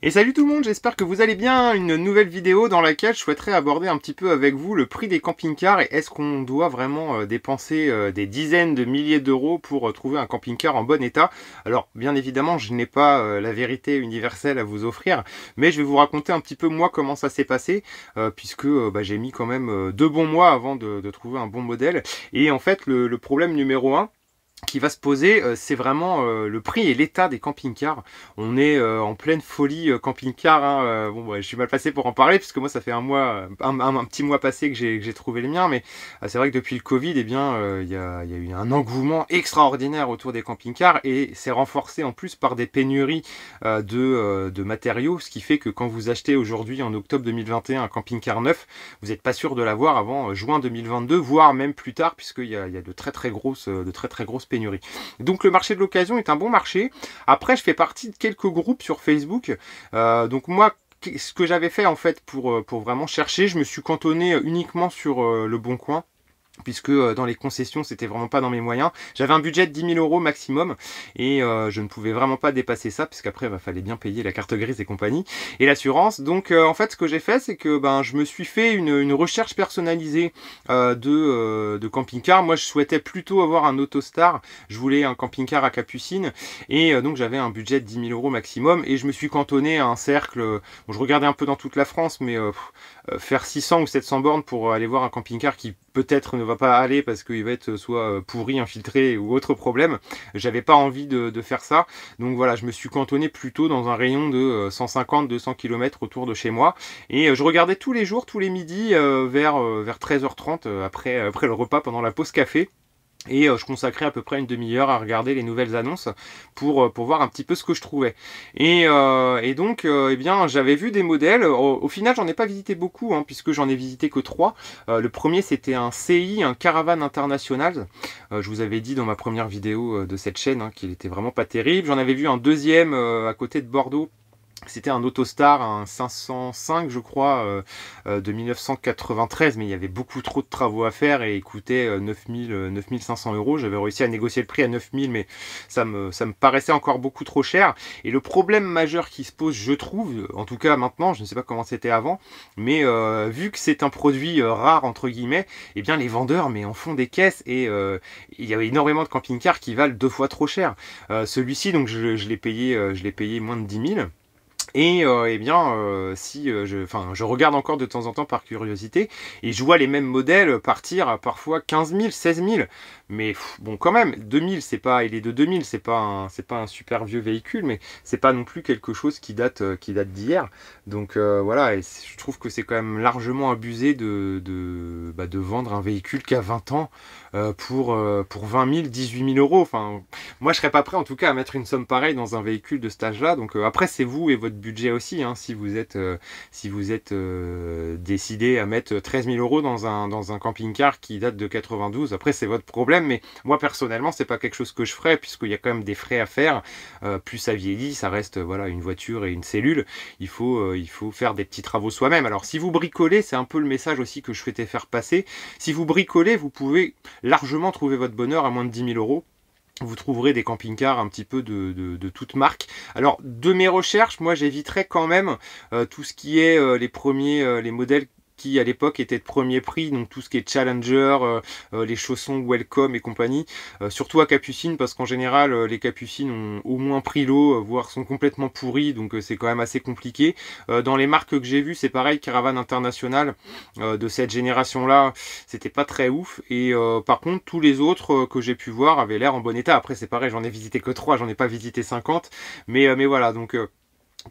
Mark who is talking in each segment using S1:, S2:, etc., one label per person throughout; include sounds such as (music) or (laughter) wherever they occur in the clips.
S1: Et salut tout le monde, j'espère que vous allez bien. Une nouvelle vidéo dans laquelle je souhaiterais aborder un petit peu avec vous le prix des camping-cars et est-ce qu'on doit vraiment euh, dépenser euh, des dizaines de milliers d'euros pour euh, trouver un camping-car en bon état. Alors bien évidemment, je n'ai pas la vérité universelle à vous offrir, mais je vais vous raconter un petit peu moi comment ça s'est passé, puisque bah, j'ai mis quand même deux bons mois avant de, trouver un bon modèle. Et en fait, le, le problème numéro un, qui va se poser, euh, c'est vraiment euh, le prix et l'état des camping-cars. On est euh, en pleine folie camping-car. Hein, bon, bah, je suis mal passé pour en parler puisque moi ça fait un mois, un, petit mois passé que j'ai trouvé le mien, Mais c'est vrai que depuis le Covid, eh bien, il y, a, eu un engouement extraordinaire autour des camping-cars et c'est renforcé en plus par des pénuries de, matériaux, ce qui fait que quand vous achetez aujourd'hui en octobre 2021 un camping-car neuf, vous n'êtes pas sûr de l'avoir avant juin 2022, voire même plus tard puisqu'il y, y a, de très très grosses, de très très grosses pénurie. Donc le marché de l'occasion est un bon marché. Après, je fais partie de quelques groupes sur Facebook. Euh, donc moi, ce que j'avais fait en fait pour, euh, pour vraiment chercher, je me suis cantonné uniquement sur euh, le bon coin puisque euh, dans les concessions c'était vraiment pas dans mes moyens. J'avais un budget de 10 000 euros maximum et euh, je ne pouvais vraiment pas dépasser ça puisqu'après il bah, fallait bien payer la carte grise et compagnie et l'assurance. Donc euh, en fait ce que j'ai fait c'est que ben, je me suis fait une, une recherche personnalisée de, de camping-car. Moi je souhaitais plutôt avoir un Autostar, je voulais un camping-car à Capucine et donc j'avais un budget de 10 000 euros maximum et je me suis cantonné à un cercle, je regardais un peu dans toute la France mais faire 600 ou 700 bornes pour aller voir un camping-car qui peut-être ne va pas aller parce qu'il va être soit euh, pourri, infiltré ou autre problème. J'avais pas envie de, faire ça. Donc voilà, je me suis cantonné plutôt dans un rayon de 150-200 euh, km autour de chez moi. Et euh, je regardais tous les jours, tous les midis, vers, vers 13h30 après, après le repas pendant la pause café et euh, je consacrais à peu près une demi-heure à regarder les nouvelles annonces pour, euh, pour voir un petit peu ce que je trouvais. Et, euh, et donc, eh bien, j'avais vu des modèles. Au, final, j'en ai pas visité beaucoup, hein, puisque j'en ai visité que trois. le premier, c'était un CI, un Caravan International. je vous avais dit dans ma première vidéo de cette chaîne hein, qu'il était vraiment pas terrible. J'en avais vu un deuxième à côté de Bordeaux c'était un Autostar, un 505 je crois, euh, euh, de 1993, mais il y avait beaucoup trop de travaux à faire et il coûtait 9500 euh, euros. J'avais réussi à négocier le prix à 9000, mais ça me, ça me paraissait encore beaucoup trop cher. Et le problème majeur qui se pose, je trouve, en tout cas maintenant, je ne sais pas comment c'était avant, mais vu que c'est un produit rare, entre guillemets, eh bien les vendeurs mais en font des caisses et il y a énormément de camping-cars qui valent deux fois trop cher. Celui-ci, donc je, l'ai payé, je payé moins de 10 000. Et euh, eh bien, euh, si euh, je, regarde encore de temps en temps par curiosité, et je vois les mêmes modèles partir à parfois 15 000, 16 000. Mais bon, quand même, 2000, c'est pas, il est de 2000, c'est pas, c'est pas un super vieux véhicule, mais c'est pas non plus quelque chose qui date, qui date d'hier. Donc voilà, et je trouve que c'est quand même largement abusé de, de, bah, vendre un véhicule qui a 20 ans pour, pour 20 000, 18 000 euros. Enfin, moi, je serais pas prêt, en tout cas, à mettre une somme pareille dans un véhicule de âge là. Donc après, c'est vous et votre budget aussi. Hein, si vous êtes, euh, si vous êtes euh, décidé à mettre 13 000 euros dans un, dans un camping-car qui date de 92, après c'est votre problème. Mais moi personnellement, c'est pas quelque chose que je ferais puisqu'il y a quand même des frais à faire. Euh, plus ça vieillit, ça reste voilà une voiture et une cellule. Il faut, il faut faire des petits travaux soi-même. Alors si vous bricolez, c'est un peu le message aussi que je souhaitais faire passer. Si vous bricolez, vous pouvez largement trouver votre bonheur à moins de 10 000 euros vous trouverez des camping-cars un petit peu de, de, de, toute marque. Alors de mes recherches, moi j'éviterai quand même euh, tout ce qui est euh, les premiers, euh, les modèles qui à l'époque était de premier prix, donc tout ce qui est Challenger, euh, euh, les chaussons Welcome et compagnie, euh, surtout à Capucine, parce qu'en général, les Capucines ont au moins pris l'eau, voire sont complètement pourries, donc c'est quand même assez compliqué. dans les marques que j'ai vues, c'est pareil, Caravane International, de cette génération-là, c'était pas très ouf, et par contre, tous les autres que j'ai pu voir avaient l'air en bon état. Après, c'est pareil, j'en ai visité que 3, j'en ai pas visité 50, mais, mais voilà, donc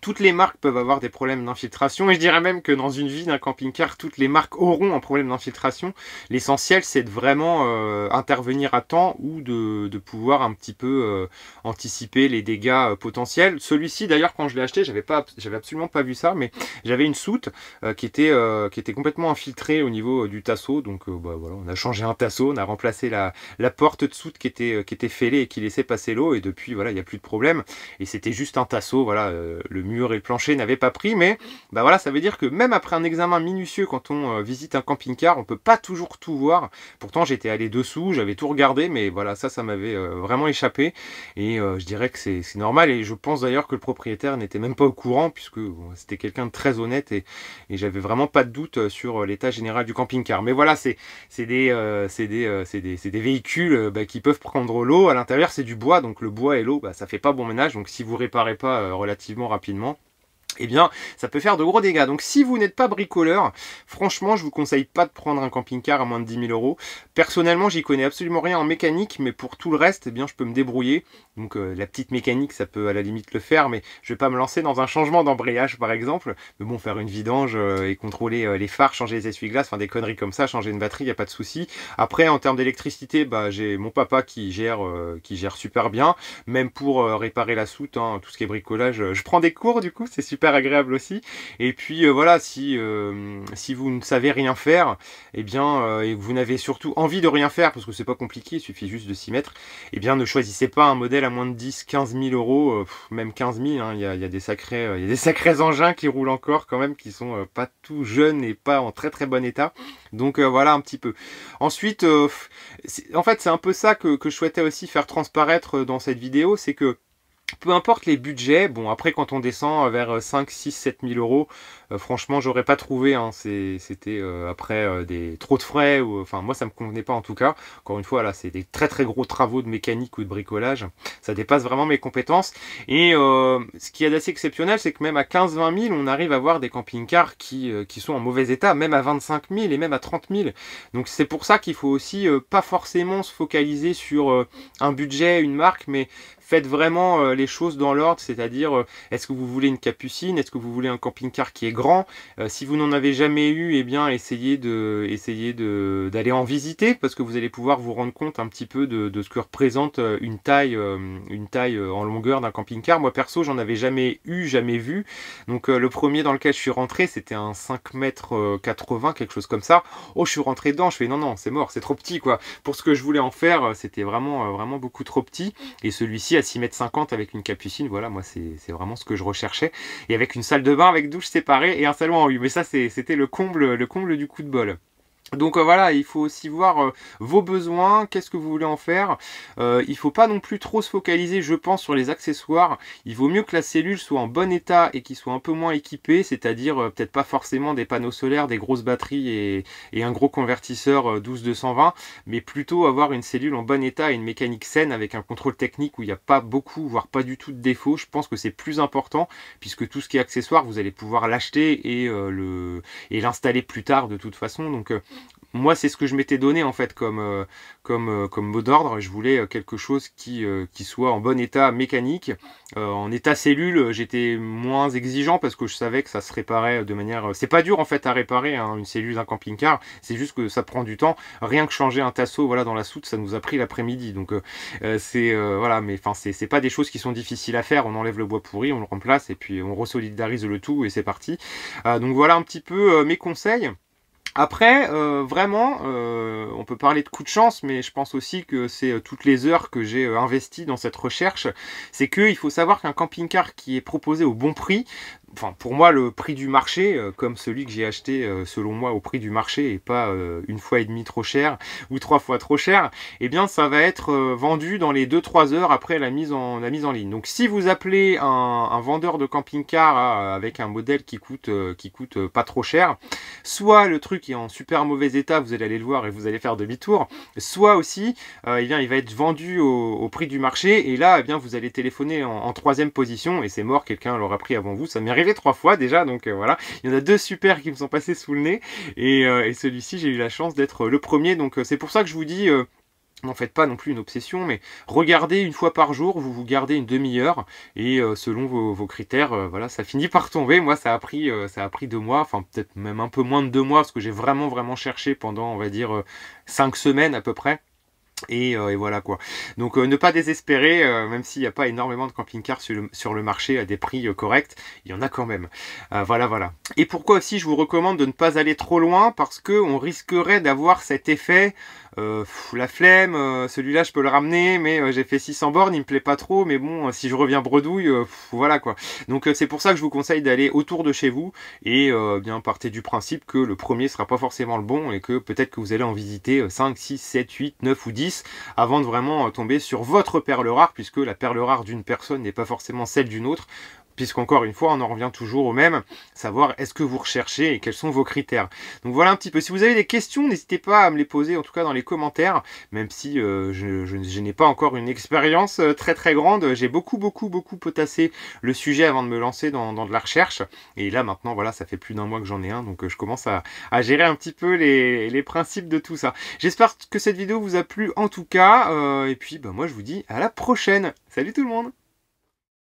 S1: toutes les marques peuvent avoir des problèmes d'infiltration. Et je dirais même que dans une vie d'un camping-car, toutes les marques auront un problème d'infiltration. L'essentiel, c'est de vraiment euh, intervenir à temps ou de, pouvoir un petit peu euh, anticiper les dégâts euh, potentiels. Celui-ci, d'ailleurs, quand je l'ai acheté, j'avais pas, j'avais absolument pas vu ça, mais j'avais une soute qui était qui était complètement infiltrée au niveau du tasseau. Donc, bah, voilà, on a changé un tasseau, on a remplacé la, la porte de soute qui était qui était fêlée et qui laissait passer l'eau. Et depuis, voilà, il n'y a plus de problème. Et c'était juste un tasseau, voilà, le mur et le plancher n'avaient pas pris, mais bah voilà, ça veut dire que même après un examen minutieux, quand on euh, visite un camping-car, on peut pas toujours tout voir. Pourtant, j'étais allé dessous, j'avais tout regardé, mais voilà, ça, ça m'avait euh, vraiment échappé. Et euh, je dirais que c'est normal. Et je pense d'ailleurs que le propriétaire n'était même pas au courant, puisque c'était quelqu'un de très honnête et, j'avais vraiment pas de doute sur l'état général du camping-car. Mais voilà, c'est des, véhicules bah, qui peuvent prendre l'eau. À l'intérieur, c'est du bois, donc le bois et l'eau, bah, ça fait pas bon ménage. Donc si vous réparez pas relativement rapidement, confinement eh bien, ça peut faire de gros dégâts. Donc, si vous n'êtes pas bricoleur, franchement, je vous conseille pas de prendre un camping-car à moins de 10 000 euros. Personnellement, j'y connais absolument rien en mécanique, mais pour tout le reste, eh bien, je peux me débrouiller. Donc, euh, la petite mécanique, ça peut à la limite le faire, mais je vais pas me lancer dans un changement d'embrayage, par exemple. Mais bon, faire une vidange euh, et contrôler euh, les phares, changer les essuie-glaces, enfin des conneries comme ça, changer une batterie, y a pas de souci. Après, en termes d'électricité, bah, j'ai mon papa qui gère, qui gère super bien. Même pour réparer la soute, hein, tout ce qui est bricolage, je prends des cours du coup, c'est super agréable aussi. Et puis euh, voilà, si, euh, si vous ne savez rien faire, eh euh, et bien, et vous n'avez surtout envie de rien faire, parce que c'est pas compliqué, il suffit juste de s'y mettre, et eh bien, ne choisissez pas un modèle à moins de 10, 15 000 euros, même 15 000, hein, il ya y, a, des sacrés, des sacrés engins qui roulent encore quand même, qui sont pas tout jeunes et pas en très très bon état. Donc voilà un petit peu. Ensuite, en fait c'est un peu ça que, que, je souhaitais aussi faire transparaître dans cette vidéo, c'est que peu importe les budgets, bon après quand on descend euh, vers 5, 6, 7 000 euros, euh, franchement j'aurais pas trouvé, hein, c'était euh, après des trop de frais, ou, enfin moi ça me convenait pas en tout cas, encore une fois là c'est des très très gros travaux de mécanique ou de bricolage, ça dépasse vraiment mes compétences, et ce qui est assez exceptionnel c'est que même à 15-20 000 on arrive à voir des camping-cars qui, qui sont en mauvais état, même à 25 000 et même à 30 000, donc c'est pour ça qu'il faut aussi pas forcément se focaliser sur un budget, une marque, mais faites vraiment euh, les choses dans l'ordre, c'est-à-dire euh, est-ce que vous voulez une capucine, est-ce que vous voulez un camping-car qui est grand. Euh, si vous n'en avez jamais eu, eh bien essayez de essayez de d'aller en visiter parce que vous allez pouvoir vous rendre compte un petit peu de, ce que représente une taille une taille en longueur d'un camping-car. Moi perso, j'en avais jamais eu, jamais vu. Donc le premier dans lequel je suis rentré, c'était un 5 mètres 80, quelque chose comme ça. Oh, je suis rentré dedans, je fais non non, c'est mort, c'est trop petit quoi. Pour ce que je voulais en faire, c'était vraiment vraiment beaucoup trop petit et celui-ci à 6 mètres 50 avec une capucine. Voilà, moi, c'est vraiment ce que je recherchais. Et avec une salle de bain avec douche séparée et un salon en rue, Mais ça, c'était le comble, le comble du coup de bol. Donc euh, voilà, il faut aussi voir euh, vos besoins, qu'est-ce que vous voulez en faire. Euh, il ne faut pas non plus trop se focaliser, je pense, sur les accessoires. Il vaut mieux que la cellule soit en bon état et qu'il soit un peu moins équipé, c'est-à-dire peut-être pas forcément des panneaux solaires, des grosses batteries et, et un gros convertisseur 12-220, mais plutôt avoir une cellule en bon état et une mécanique saine avec un contrôle technique où il n'y a pas beaucoup, voire pas du tout de défauts. Je pense que c'est plus important puisque tout ce qui est accessoire, vous allez pouvoir l'acheter et l'installer plus tard de toute façon. Donc moi, c'est ce que je m'étais donné en fait comme, euh, comme, euh, comme mot d'ordre. Je voulais euh, quelque chose qui, qui soit en bon état mécanique. en état cellule, j'étais moins exigeant parce que je savais que ça se réparait de manière. C'est pas dur en fait à réparer hein, une cellule d'un camping-car. C'est juste que ça prend du temps. Rien que changer un tasseau, voilà, dans la soute, ça nous a pris l'après-midi. Donc c'est voilà, mais enfin c'est pas des choses qui sont difficiles à faire. On enlève le bois pourri, on le remplace et puis on resolidarise le tout et c'est parti. donc voilà un petit peu mes conseils. Après, euh, vraiment, euh, on peut parler de coup de chance, mais je pense aussi que c'est euh, toutes les heures que j'ai investies dans cette recherche. C'est qu'il faut savoir qu'un camping-car qui est proposé au bon prix enfin, pour moi, le prix du marché, euh, comme celui que j'ai acheté, euh, selon moi, au prix du marché et pas euh, une fois et demie trop cher (laughs) ou trois fois trop cher, et eh bien, ça va être vendu dans les 2-3 heures après la mise, en, la mise en ligne. Donc, si vous appelez un, vendeur de camping-car avec un modèle qui coûte, qui coûte pas trop cher, soit le truc est en super mauvais état, vous allez aller le voir et vous allez faire demi-tour, soit aussi, eh bien, il va être vendu au, prix du marché et là, eh bien, vous allez téléphoner en, troisième position et c'est mort, quelqu'un l'aura pris avant vous, ça mérite trois fois déjà, donc euh, voilà. Il y en a deux super qui me sont passés sous le nez. Et, euh, celui-ci, j'ai eu la chance d'être euh, le premier. Donc c'est pour ça que je vous dis... N'en faites pas non plus une obsession, mais regardez une fois par jour, vous vous gardez une demi-heure, et selon vos, critères, voilà, ça finit par tomber. Moi, ça a pris, ça a pris deux mois, enfin peut-être même un peu moins de deux mois, parce que j'ai vraiment vraiment cherché pendant, on va dire, cinq semaines à peu près. Euh, et, voilà quoi. Donc euh, ne pas désespérer, euh, même s'il n'y a pas énormément de camping-cars sur le, sur le, marché à des prix corrects, il y en a quand même. voilà, voilà. Et pourquoi aussi je vous recommande de ne pas aller trop loin Parce qu'on risquerait d'avoir cet effet euh, la flemme, euh, celui-là je peux le ramener, mais euh, j'ai fait 600 bornes, il me plaît pas trop, mais bon, si je reviens bredouille, voilà quoi. Donc c'est pour ça que je vous conseille d'aller autour de chez vous et bien partez du principe que le premier sera pas forcément le bon et que peut-être que vous allez en visiter 5, 6, 7, 8, 9 ou 10 avant de vraiment tomber sur votre perle rare, puisque la perle rare d'une personne n'est pas forcément celle d'une autre puisqu'encore une fois, on en revient toujours au même, savoir est-ce que vous recherchez et quels sont vos critères. Donc voilà un petit peu. Si vous avez des questions, n'hésitez pas à me les poser, en tout cas dans les commentaires, même si euh, je, n'ai pas encore une expérience euh, très très grande. J'ai beaucoup beaucoup beaucoup potassé le sujet avant de me lancer dans, de la recherche. Et là maintenant, voilà, ça fait plus d'un mois que j'en ai un, donc euh, je commence à, gérer un petit peu les, principes de tout ça. J'espère que cette vidéo vous a plu en tout cas. et puis, bah, moi, je vous dis à la prochaine. Salut tout le monde